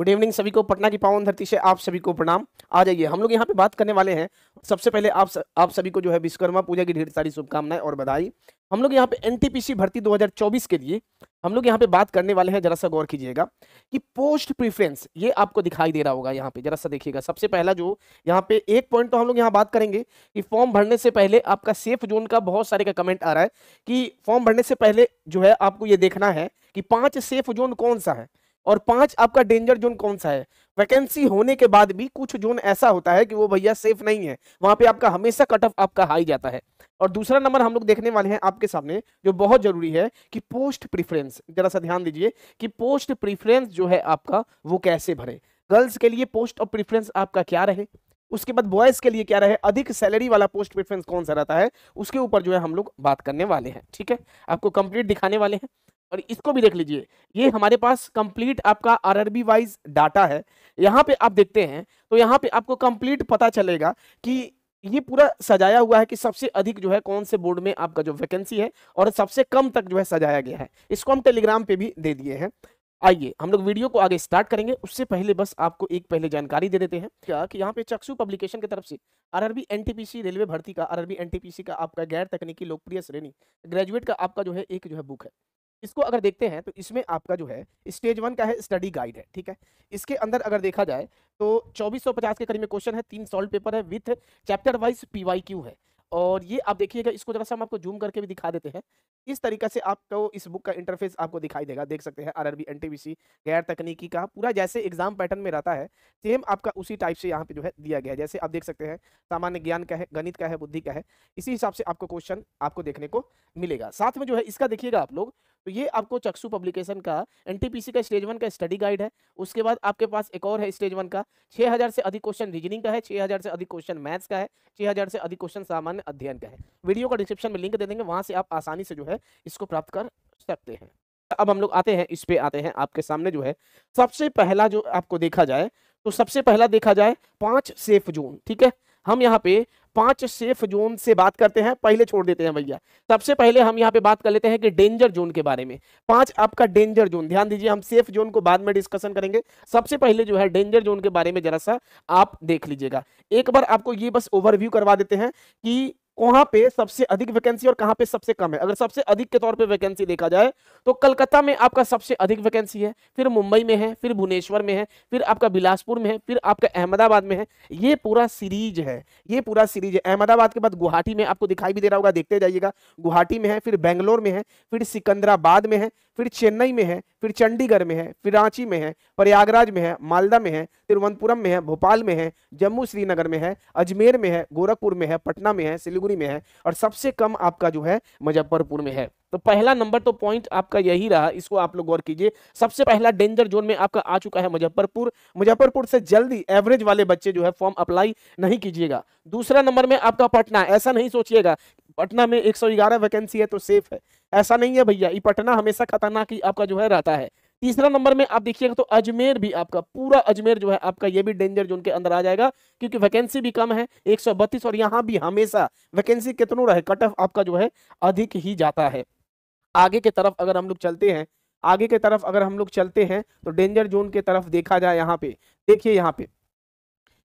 good evening सभी को पटना की पावन धरती से आप सभी को प्रणाम आ जाइए हम लोग यहाँ पे बात करने वाले हैं सबसे पहले आप स, आप सभी को जो है विश्वकर्मा पूजा की ढेर सारी शुभकामनाएं और बधाई हम लोग यहाँ पे एनटीपीसी भर्ती 2024 के लिए हम लोग यहाँ पे बात करने वाले हैं जरा सा गौर कीजिएगा कि पोस्ट प्रीफ्रेंस ये आपको दिखाई दे रहा होगा यहाँ पे जरा सा देखिएगा सबसे पहला जो यहाँ पे एक पॉइंट तो हम लोग यहाँ बात करेंगे कि फॉर्म भरने से पहले आपका सेफ जोन का बहुत सारे का कमेंट आ रहा है कि फॉर्म भरने से पहले जो है आपको ये देखना है कि पांच सेफ जोन कौन सा है और पांच आपका डेंजर जोन कौन सा है वैकेंसी होने के बाद भी कुछ जोन ऐसा होता है कि वो भैया सेफ नहीं है वहां पे आपका हमेशा कट ऑफ आपका हाई जाता है और दूसरा नंबर हम लोग देखने वाले हैं आपके सामने जो बहुत जरूरी है कि पोस्ट प्रीफरेंस जरा सा ध्यान दीजिए कि पोस्ट प्रीफरेंस जो है आपका वो कैसे भरे गर्ल्स के लिए पोस्ट ऑफ प्रीफरेंस आपका क्या रहे उसके बाद बॉयज के लिए क्या रहे अधिक सैलरी वाला पोस्ट प्रेफरेंस कौन सा रहता है उसके ऊपर जो है हम लोग बात करने वाले हैं ठीक है आपको कंप्लीट दिखाने वाले हैं और इसको भी देख लीजिए ये हमारे पास कंप्लीट आपका आरआरबी वाइज डाटा है यहाँ पे आप देखते हैं तो यहाँ पे आपको कंप्लीट पता चलेगा कि ये पूरा सजाया हुआ है कि सबसे अधिक जो है कौन से बोर्ड में आपका जो वैकेंसी है और सबसे कम तक जो है सजाया गया है इसको हम टेलीग्राम पे भी दे दिए हैं आइए हम लोग वीडियो को आगे स्टार्ट करेंगे उससे पहले बस आपको एक पहले जानकारी दे देते हैं क्या कि यहाँ पे चक्षु पब्लिकेशन की तरफ से आरआरबी एनटीपीसी रेलवे भर्ती का आरआरबी एनटीपीसी का आपका गैर तकनीकी लोकप्रिय श्रेणी ग्रेजुएट का आपका जो है एक जो है बुक है इसको अगर देखते हैं तो इसमें आपका जो है स्टेज वन का है स्टडी गाइड है ठीक है इसके अंदर अगर देखा जाए तो 2450 के करीब में क्वेश्चन है तीन सॉल्व पेपर है विथ चैप्टर वाइज पीवाईक्यू है और ये आप देखिएगा इसको जरा सा हम आपको जूम करके भी दिखा देते हैं इस तरीके से आपको इस बुक का इंटरफेस आपको दिखाई देगा देख सकते हैं आर बी सी गैर तकनीकी का पूरा जैसे एग्जाम पैटर्न में रहता है सेम आपका उसी टाइप से यहाँ पे जो है दिया गया है जैसे आप देख सकते हैं सामान्य ज्ञान का है गणित का है बुद्धि का है इसी हिसाब से आपको क्वेश्चन आपको देखने को मिलेगा साथ में जो है इसका देखिएगा आप लोग तो ये आपको चक्षु पब्लिकेशन का एनटीपीसी का स्टेज वन का स्टडी गाइड है उसके बाद आपके पास एक और है स्टेज वन का 6000 से अधिक क्वेश्चन रीजनिंग का है 6000 से अधिक क्वेश्चन मैथ्स का है 6000 से अधिक क्वेश्चन सामान्य अध्ययन का है वीडियो का डिस्क्रिप्शन में लिंक दे देंगे वहां से आप आसानी से जो है इसको प्राप्त कर सकते हैं अब हम लोग आते हैं इस पे आते हैं आपके सामने जो है सबसे पहला जो आपको देखा जाए तो सबसे पहला देखा जाए पाँच सेफ जोन ठीक है हम यहाँ पे पांच सेफ जोन से बात करते हैं पहले छोड़ देते हैं भैया सबसे पहले हम यहाँ पे बात कर लेते हैं कि डेंजर जोन के बारे में पांच आपका डेंजर जोन ध्यान दीजिए हम सेफ जोन को बाद में डिस्कशन करेंगे सबसे पहले जो है डेंजर जोन के बारे में जरा सा आप देख लीजिएगा एक बार आपको ये बस ओवरव्यू करवा देते हैं कि कहाँ पे सबसे अधिक वैकेंसी और कहाँ पे सबसे कम है अगर सबसे अधिक के तौर पे वैकेंसी देखा जाए तो कलकत्ता में आपका सबसे अधिक वैकेंसी है फिर मुंबई में है फिर भुवनेश्वर में है फिर आपका बिलासपुर में है फिर आपका अहमदाबाद में है ये पूरा सीरीज है ये पूरा सीरीज है अहमदाबाद के बाद गुवाहाटी में आपको दिखाई भी दे रहा होगा देखते जाइएगा गुवाहाटी में है फिर बेंगलोर में है फिर सिकंदराबाद में है फिर चेन्नई में है फिर चंडीगढ़ में है फिर रांची में है प्रयागराज में है मालदा में है तिरुवनंतपुरम में है भोपाल में है जम्मू श्रीनगर में है अजमेर में है गोरखपुर में है पटना में है सिलीगुड़ी में है और सबसे कम आपका जो है मुजफ्फरपुर में है तो पहला नंबर तो पॉइंट आपका यही रहा इसको आप लोग गौर कीजिए सबसे पहला डेंजर जोन में आपका आ चुका है मुजफ्फरपुर मुजफ्फरपुर से जल्दी एवरेज वाले बच्चे जो है फॉर्म अप्लाई नहीं कीजिएगा दूसरा नंबर में आपका पटना ऐसा नहीं सोचिएगा पटना में 111 वैकेंसी है तो सेफ है ऐसा नहीं है भैया ये पटना हमेशा खतरनाक ही आपका जो है रहता है तीसरा नंबर में आप देखिएगा तो अजमेर भी आपका पूरा अजमेर जो है आपका ये भी डेंजर जोन के अंदर आ जाएगा क्योंकि वैकेंसी भी कम है बत्तीस और यहाँ भी हमेशा वैकेंसी कितनों रहे कट ऑफ आपका जो है अधिक ही जाता है आगे के तरफ अगर हम लोग चलते हैं आगे के तरफ अगर हम लोग चलते हैं तो डेंजर जोन के तरफ देखा जाए यहाँ पे देखिए यहाँ पे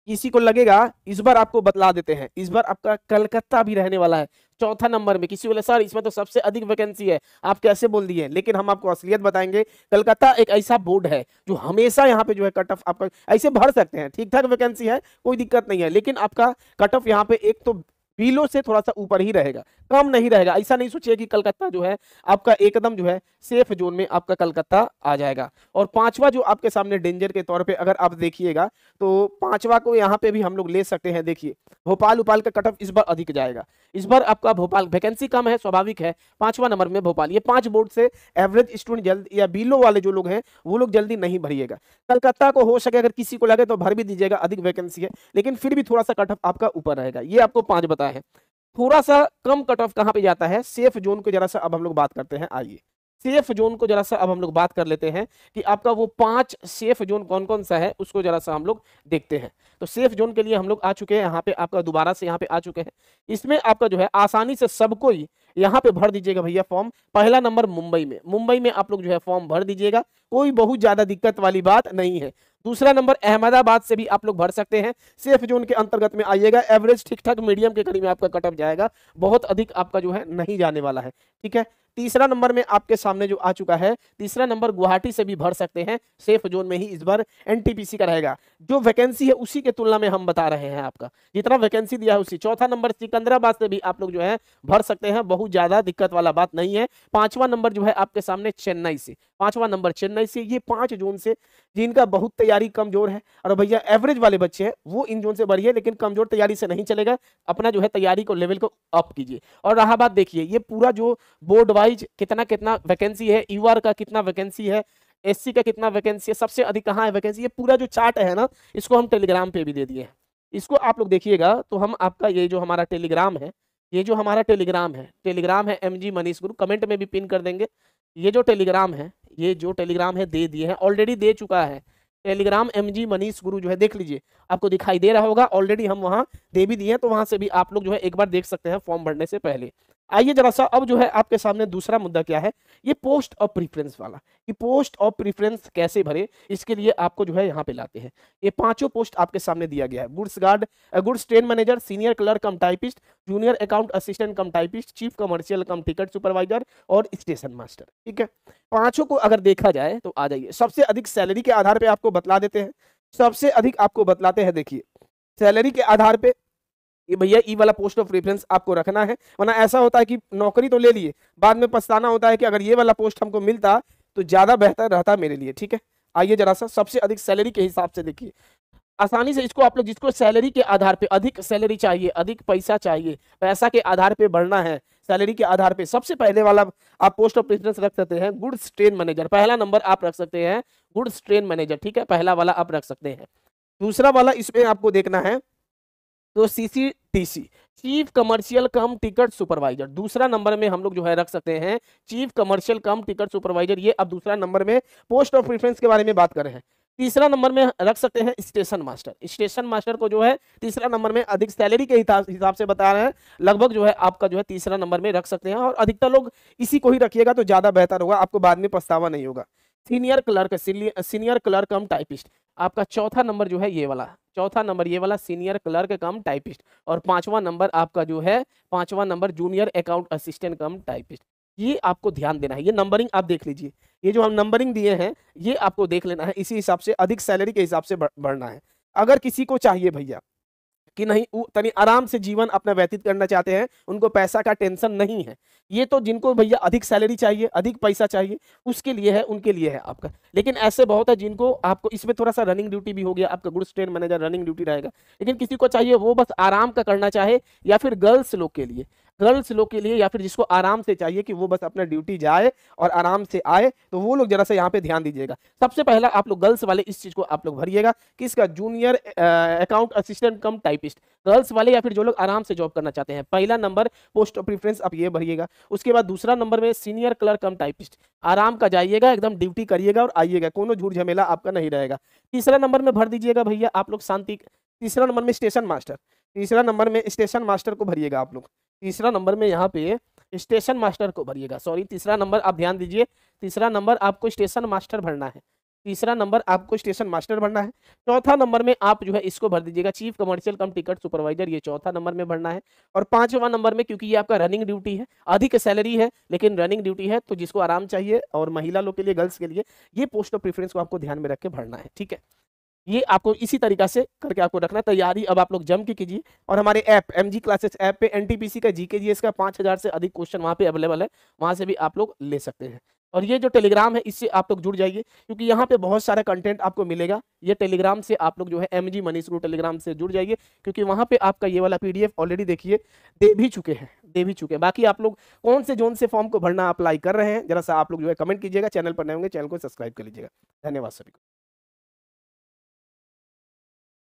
किसी को लगेगा इस बार आपको बतला देते हैं इस बार आपका कलकत्ता भी रहने वाला है चौथा नंबर में किसी बोले सर इसमें तो सबसे अधिक वैकेंसी है आप कैसे बोल दिए लेकिन हम आपको असलियत बताएंगे कलकत्ता एक ऐसा बोर्ड है जो हमेशा यहाँ पे जो है कट ऑफ आपका ऐसे भर सकते हैं ठीक ठाक वैकेंसी है कोई दिक्कत नहीं है लेकिन आपका कट ऑफ यहाँ पे एक तो बिलो से थोड़ा सा ऊपर ही रहेगा कम नहीं रहेगा ऐसा नहीं सोचिए कि कलकत्ता जो है आपका एकदम जो है सेफ जोन में आपका कलकत्ता आ जाएगा और पांचवा जो आपके सामने डेंजर के तौर पे अगर आप देखिएगा तो पांचवा को यहाँ पे भी हम लोग ले सकते हैं देखिए भोपाल उपाल का कट ऑफ इस बार अधिक जाएगा इस बार आपका भोपाल वैकेंसी कम है स्वाभाविक है पांचवा नंबर में भोपाल ये पांच बोर्ड से एवरेज स्टूडेंट जल्द या बिलो वाले जो लोग हैं वो लोग जल्दी नहीं भरिएगा कलकत्ता को हो सके अगर किसी को लगे तो भर भी दीजिएगा अधिक वैकेंसी है लेकिन फिर भी थोड़ा सा कट ऑफ आपका ऊपर रहेगा ये आपको पांच बताया है थोड़ा सा कम कट ऑफ कहाँ पे जाता है सेफ जोन को जरा सा अब हम लोग बात करते हैं आइए सेफ जोन को जरा सा अब हम लोग बात कर लेते हैं कि आपका वो पांच सेफ जोन कौन कौन सा है उसको जरा सा हम लोग देखते हैं तो सेफ जोन के लिए हम लोग आ चुके हैं यहाँ पे आपका दोबारा से यहाँ पे आ चुके हैं इसमें आपका जो है आसानी से सबको ही यहाँ पे भर दीजिएगा भैया फॉर्म पहला नंबर मुंबई में मुंबई में आप लोग जो है फॉर्म भर दीजिएगा कोई बहुत ज्यादा दिक्कत वाली बात नहीं है दूसरा नंबर अहमदाबाद से भी आप लोग भर सकते हैं सेफ जोन के अंतर्गत में आइएगा एवरेज ठीक ठाक मीडियम के करीब आपका कट ऑफ जाएगा बहुत अधिक आपका जो है नहीं जाने वाला है ठीक है तीसरा नंबर में आपके सामने जो आ चुका है तीसरा नंबर गुवाहाटी से भी भर सकते हैं सेफ जोन में ही इस बार एनटीपीसी का रहेगा जो वैकेंसी है उसी के तुलना में हम बता रहे हैं आपका जितना वैकेंसी दिया है उसी चौथा नंबर सिकंदराबाद से भी आप लोग जो है भर सकते हैं बहुत ज्यादा दिक्कत वाला बात नहीं है पांचवा नंबर जो है आपके सामने चेन्नई से पांचवा नंबर चेन्नई से ये पांच जोन से जिनका बहुत तैयारी कमजोर है और भैया एवरेज वाले बच्चे हैं वो इन जोन से बढ़िए लेकिन कमजोर तैयारी से नहीं चलेगा अपना जो है तैयारी को लेवल को अप कीजिए और रहा बात देखिए ये पूरा जो बोर्ड वाइज कितना कितना वैकेंसी है यू e का कितना वैकेंसी है एस का कितना वैकेंसी है सबसे अधिक कहाँ है वैकेंसी ये पूरा जो चार्ट है ना इसको हम टेलीग्राम पे भी दे दिए हैं इसको आप लोग देखिएगा तो हम आपका ये जो हमारा टेलीग्राम है ये जो हमारा टेलीग्राम है टेलीग्राम है एम मनीष गुरु कमेंट में भी पिन कर देंगे ये जो टेलीग्राम है ये जो टेलीग्राम है दे दिए हैं ऑलरेडी दे चुका है टेलीग्राम एम मनीष गुरु जो है देख लीजिए आपको दिखाई दे रहा होगा ऑलरेडी हम वहाँ दे भी दिए हैं तो वहाँ से भी आप लोग जो है एक बार देख सकते हैं फॉर्म भरने से पहले आइए जरा सा अब जो है आपके सामने दूसरा मुद्दा क्या है ये पोस्ट ऑफ प्रीफरेंस वाला कि पोस्ट ऑफ प्रीफरेंस कैसे भरे इसके लिए आपको जो है यहाँ पे लाते हैं ये पांचों पोस्ट आपके सामने दिया गया है goods guard goods train manager senior clerk cum typist junior account assistant cum typist chief commercial cum ticket supervisor और स्टेशन मास्टर ठीक है पांचों को अगर देखा जाए तो आ जाइए सबसे अधिक सैलरी के आधार पर आपको बतला देते हैं सबसे अधिक आपको बतलाते हैं देखिए सैलरी के आधार पर ये भैया ई वाला पोस्ट ऑफ रेफरेंस आपको रखना है वरना ऐसा होता है कि नौकरी तो ले लिए बाद में पछताना होता है कि अगर ये वाला पोस्ट हमको मिलता तो ज़्यादा बेहतर रहता मेरे लिए ठीक है आइए जरा सा सबसे अधिक सैलरी के हिसाब से देखिए आसानी से इसको आप लोग जिसको सैलरी के आधार पे अधिक सैलरी चाहिए अधिक पैसा चाहिए पैसा के आधार पे बढ़ना है सैलरी के आधार पे सबसे पहले वाला आप पोस्ट ऑफ प्रेफरेंस रख सकते हैं गुड्स ट्रेन मैनेजर पहला नंबर आप रख सकते हैं गुड्स ट्रेन मैनेजर ठीक है पहला वाला आप रख सकते हैं दूसरा वाला इसमें आपको देखना है तो CCTC chief commercial cum ticket supervisor दूसरा नंबर में हम लोग जो है रख सकते हैं chief commercial cum ticket supervisor ये अब दूसरा नंबर में पोस्ट ऑफ प्रिफरेंस के बारे में बात कर रहे हैं तीसरा नंबर में रख सकते हैं स्टेशन मास्टर स्टेशन मास्टर को जो है तीसरा नंबर में अधिक सैलरी के हिसाब से बता रहे हैं लगभग जो है आपका जो है तीसरा नंबर में रख सकते हैं और अधिकतर लोग इसी को ही रखिएगा तो ज़्यादा बेहतर होगा आपको बाद में पछतावा नहीं होगा senior clerk senior clerk cum typist आपका चौथा नंबर जो है ये वाला चौथा नंबर ये वाला सीनियर क्लर्क कम टाइपिस्ट और पांचवा नंबर आपका जो है पांचवा नंबर junior account assistant cum typist ये आपको ध्यान देना है ये नंबरिंग आप देख लीजिए ये जो हम नंबरिंग दिए हैं ये आपको देख लेना है इसी हिसाब से अधिक सैलरी के हिसाब से बढ़ना है अगर किसी को चाहिए भैया कि नहीं तनी आराम से जीवन अपना व्यतीत करना चाहते हैं उनको पैसा का टेंशन नहीं है ये तो जिनको भैया अधिक सैलरी चाहिए अधिक पैसा चाहिए उसके लिए है उनके लिए है आपका लेकिन ऐसे बहुत है जिनको आपको इसमें थोड़ा सा रनिंग ड्यूटी भी हो गया आपका goods train manager running duty रहेगा लेकिन किसी को चाहिए वो बस आराम का करना चाहे या फिर गर्ल्स लोग के लिए गर्ल्स लोग के लिए या फिर जिसको आराम से चाहिए कि वो बस अपना ड्यूटी जाए और आराम से आए तो वो लोग जरा सा यहाँ पे ध्यान दीजिएगा सबसे पहला आप लोग गर्ल्स वाले इस चीज़ को आप लोग भरिएगा कि इसका junior account assistant cum typist girls वाले या फिर जो लोग आराम से जॉब करना चाहते हैं पहला नंबर पोस्ट ऑफ प्रिफ्रेंस आप ये भरिएगा उसके बाद दूसरा नंबर में सीनियर क्लर्क कम टाइपिस्ट आराम का जाइएगा एकदम ड्यूटी करिएगा और आइएगा कोनो झूठ झमेला आपका नहीं रहेगा तीसरा नंबर में भर दीजिएगा भैया आप लोग शांति तीसरा नंबर में स्टेशन मास्टर तीसरा नंबर में स्टेशन मास्टर को भरिएगा आप लोग तीसरा नंबर में यहाँ पे स्टेशन मास्टर को भरिएगा सॉरी तीसरा नंबर आप ध्यान दीजिए तीसरा नंबर आपको स्टेशन मास्टर भरना है तीसरा नंबर आपको स्टेशन मास्टर भरना है चौथा नंबर में आप जो है इसको भर दीजिएगा chief commercial cum ticket supervisor ये चौथा नंबर में भरना है और पांचवा नंबर में क्योंकि ये आपका रनिंग ड्यूटी है अधिक सैलरी है लेकिन रनिंग ड्यूटी है तो जिसको आराम चाहिए और महिला लोग के लिए गर्ल्स के लिए ये पोस्ट ऑफ प्रिफरेंस को आपको ध्यान में रख भरना है ठीक है ये आपको इसी तरीका से करके आपको रखना तैयारी अब आप लोग जम के कीजिए और हमारे app M G classes app पे सी का जी जी के एस का पाँच हज़ार से अधिक क्वेश्चन वहाँ पे अवेलेबल है वहाँ से भी आप लोग ले सकते हैं और ये जो टेलीग्राम है इससे आप लोग जुड़ जाइए क्योंकि यहाँ पे बहुत सारा कंटेंट आपको मिलेगा ये टेलीग्राम से आप लोग जो है एम जी मनीष गुरु टेलीग्राम से जुड़ जाइए क्योंकि वहाँ पे आपका ये वाला एफ ऑलरेडी देखिए दे भी चुके हैं दे भी चुके हैं बाकी आप लोग कौन से जोन से फॉर्म को भरना अप्लाई कर रहे हैं जरा सा आप लोग जो है कमेंट कीजिएगा चैनल पर नए होंगे चैनल को सब्सक्राइब कर लीजिएगा धन्यवाद सभी को